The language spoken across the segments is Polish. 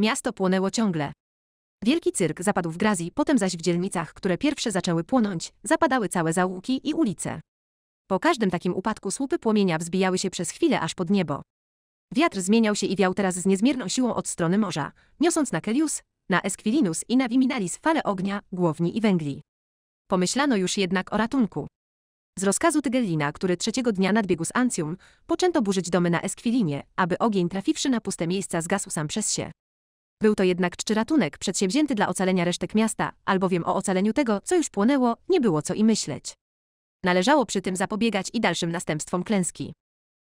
Miasto płonęło ciągle. Wielki cyrk zapadł w Grazji, potem zaś w dzielnicach, które pierwsze zaczęły płonąć, zapadały całe zaułki i ulice. Po każdym takim upadku słupy płomienia wzbijały się przez chwilę aż pod niebo. Wiatr zmieniał się i wiał teraz z niezmierną siłą od strony morza, niosąc na Kelius, na Esquilinus i na Viminalis fale ognia, głowni i węgli. Pomyślano już jednak o ratunku. Z rozkazu Tygellina, który trzeciego dnia nadbiegł z Ancjum, poczęto burzyć domy na Esquilinie, aby ogień trafiwszy na puste miejsca zgasł sam przez się. Był to jednak czczy ratunek przedsięwzięty dla ocalenia resztek miasta, albowiem o ocaleniu tego, co już płonęło, nie było co i myśleć. Należało przy tym zapobiegać i dalszym następstwom klęski.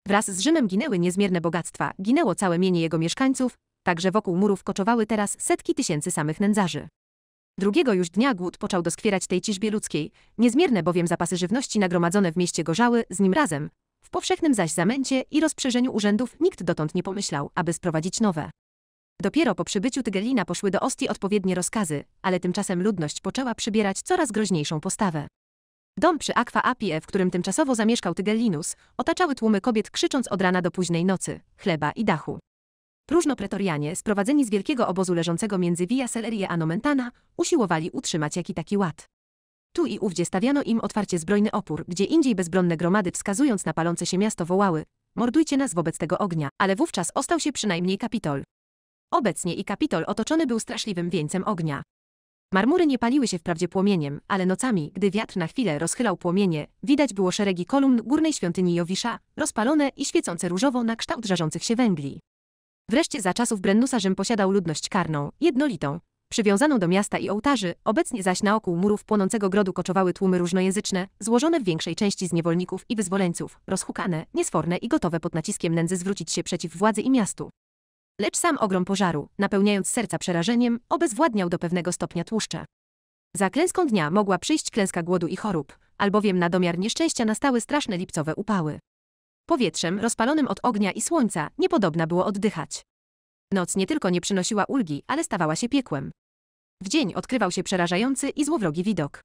Wraz z Rzymem ginęły niezmierne bogactwa, ginęło całe mienie jego mieszkańców, także wokół murów koczowały teraz setki tysięcy samych nędzarzy. Drugiego już dnia głód począł doskwierać tej ciżbie ludzkiej, niezmierne bowiem zapasy żywności nagromadzone w mieście gorzały, z nim razem. W powszechnym zaś zamęcie i rozprzężeniu urzędów nikt dotąd nie pomyślał, aby sprowadzić nowe. Dopiero po przybyciu Tygelina poszły do Ostii odpowiednie rozkazy, ale tymczasem ludność poczęła przybierać coraz groźniejszą postawę. Dom przy Aqua Apie, w którym tymczasowo zamieszkał Tygellinus, otaczały tłumy kobiet krzycząc od rana do późnej nocy, chleba i dachu. Próżno pretorianie, sprowadzeni z wielkiego obozu leżącego między Via Selerie a Nomentana, usiłowali utrzymać jaki taki ład. Tu i ówdzie stawiano im otwarcie zbrojny opór, gdzie indziej bezbronne gromady wskazując na palące się miasto wołały – mordujcie nas wobec tego ognia, ale wówczas ostał się przynajmniej kapitol. Obecnie i kapitol otoczony był straszliwym wieńcem ognia. Marmury nie paliły się wprawdzie płomieniem, ale nocami, gdy wiatr na chwilę rozchylał płomienie, widać było szeregi kolumn górnej świątyni Jowisza, rozpalone i świecące różowo na kształt żarzących się węgli. Wreszcie za czasów Brennusa Rzym posiadał ludność karną, jednolitą, przywiązaną do miasta i ołtarzy, obecnie zaś naokół murów płonącego grodu koczowały tłumy różnojęzyczne, złożone w większej części z niewolników i wyzwoleńców, rozhukane, niesforne i gotowe pod naciskiem nędzy zwrócić się przeciw władzy i miastu lecz sam ogrom pożaru, napełniając serca przerażeniem, obezwładniał do pewnego stopnia tłuszcze. Za klęską dnia mogła przyjść klęska głodu i chorób, albowiem na domiar nieszczęścia nastały straszne lipcowe upały. Powietrzem, rozpalonym od ognia i słońca, niepodobna było oddychać. Noc nie tylko nie przynosiła ulgi, ale stawała się piekłem. W dzień odkrywał się przerażający i złowrogi widok.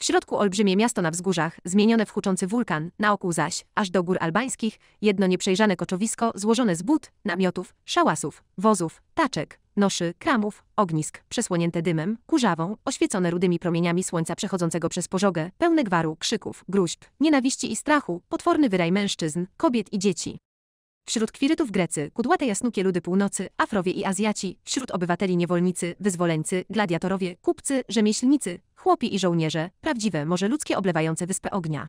W środku olbrzymie miasto na wzgórzach, zmienione w huczący wulkan, naokół zaś, aż do gór albańskich, jedno nieprzejrzane koczowisko złożone z but, namiotów, szałasów, wozów, taczek, noszy, kramów, ognisk, przesłonięte dymem, kurzawą, oświecone rudymi promieniami słońca przechodzącego przez pożogę, pełne gwaru, krzyków, gruźb, nienawiści i strachu, potworny wyraj mężczyzn, kobiet i dzieci. Wśród kwirytów Grecy, kudłate jasnukie ludy północy, Afrowie i Azjaci, wśród obywateli niewolnicy, wyzwoleńcy, gladiatorowie, kupcy, rzemieślnicy, chłopi i żołnierze, prawdziwe morze ludzkie oblewające wyspę ognia.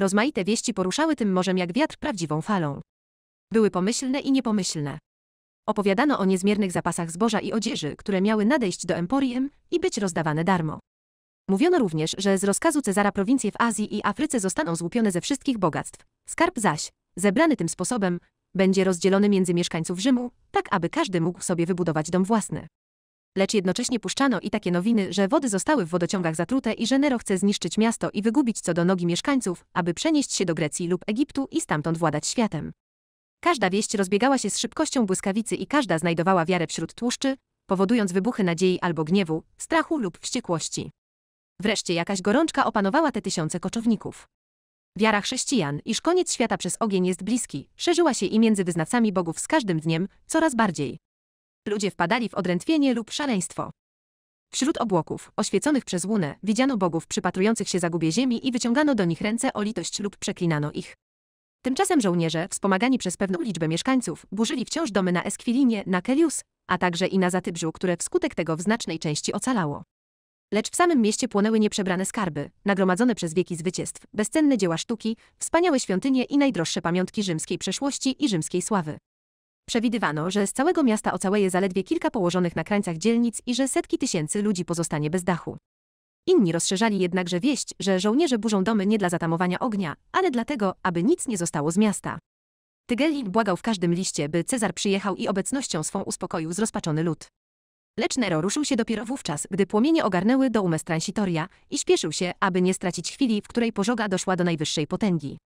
Rozmaite wieści poruszały tym morzem jak wiatr prawdziwą falą. Były pomyślne i niepomyślne. Opowiadano o niezmiernych zapasach zboża i odzieży, które miały nadejść do emporium i być rozdawane darmo. Mówiono również, że z rozkazu Cezara prowincje w Azji i Afryce zostaną złupione ze wszystkich bogactw. Skarb zaś, zebrany tym sposobem, będzie rozdzielony między mieszkańców Rzymu, tak aby każdy mógł sobie wybudować dom własny. Lecz jednocześnie puszczano i takie nowiny, że wody zostały w wodociągach zatrute i że Nero chce zniszczyć miasto i wygubić co do nogi mieszkańców, aby przenieść się do Grecji lub Egiptu i stamtąd władać światem. Każda wieść rozbiegała się z szybkością błyskawicy i każda znajdowała wiarę wśród tłuszczy, powodując wybuchy nadziei albo gniewu, strachu lub wściekłości. Wreszcie jakaś gorączka opanowała te tysiące koczowników. Wiara chrześcijan, iż koniec świata przez ogień jest bliski, szerzyła się i między wyznawcami bogów z każdym dniem, coraz bardziej. Ludzie wpadali w odrętwienie lub szaleństwo. Wśród obłoków, oświeconych przez łunę, widziano bogów przypatrujących się zagubie ziemi i wyciągano do nich ręce o litość lub przeklinano ich. Tymczasem żołnierze, wspomagani przez pewną liczbę mieszkańców, burzyli wciąż domy na Eskwilinie, na Kelius, a także i na Zatybrzu, które wskutek tego w znacznej części ocalało. Lecz w samym mieście płonęły nieprzebrane skarby, nagromadzone przez wieki zwycięstw, bezcenne dzieła sztuki, wspaniałe świątynie i najdroższe pamiątki rzymskiej przeszłości i rzymskiej sławy. Przewidywano, że z całego miasta ocałeje zaledwie kilka położonych na krańcach dzielnic i że setki tysięcy ludzi pozostanie bez dachu. Inni rozszerzali jednakże wieść, że żołnierze burzą domy nie dla zatamowania ognia, ale dlatego, aby nic nie zostało z miasta. Tygelin błagał w każdym liście, by Cezar przyjechał i obecnością swą uspokoił zrozpaczony lud. Lecz Nero ruszył się dopiero wówczas, gdy płomienie ogarnęły do umysł transitoria i śpieszył się, aby nie stracić chwili, w której pożoga doszła do najwyższej potęgi.